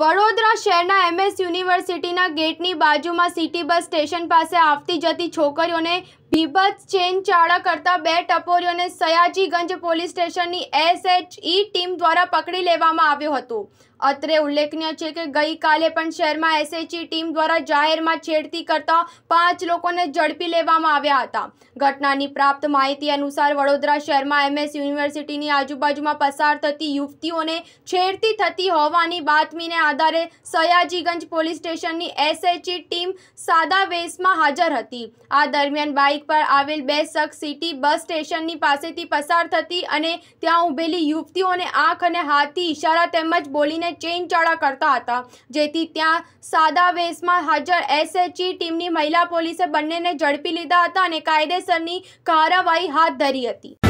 વડોદરા શહેરના એમએસ યુનિવર્સિટીના ગેટની બાજુમાં સિટી બસ સ્ટેશન પાસે આવતી જતી છોકરીઓને નિબત ચેન ચાડા કરતા બે ટપોર્યોને સયાજીગંજ પોલીસ સ્ટેશનની એએસએચ ઈ ટીમ દ્વારા પકડી લેવામાં આવ્યો હતો અત્રે ઉલ્લેખનીય છે કે ગઈકાલે પણ શર્મા એએસએચ ટીમ દ્વારા જાહેરમાં છેડતી કરતા પાંચ લોકોને જડપી લેવામાં આવ્યા હતા ઘટનાની પ્રાપ્ત માહિતી અનુસાર વડોદરા શર્મા એમએસ યુનિવર્સિટીની આજુબાજુમાં ફસાર થતી યુક્તિઓને છેડતી થતી હોવાની વાતમીને આધારે સયાજીગંજ પોલીસ સ્ટેશનની એએસએચ ટીમ સાદા વેશમાં હાજર હતી આ દરમિયાન બાઈક પર આવેલ બે શખ્સ સિટી બસ સ્ટેશનની પાસેથી પસાર થતી અને ત્યાં ઊભેલી યુવતીઓને આંખ અને હાથથી ઇશારા તેમજ બોલીને ચેઇન ચાળા કરતા હતા જેથી ત્યાં સાદા વેશમાં હાજર એસએચઈ ટીમની મહિલા પોલીસે બંનેને ઝડપી લીધા હતા અને કાયદેસરની કાર્યવાહી હાથ ધરી હતી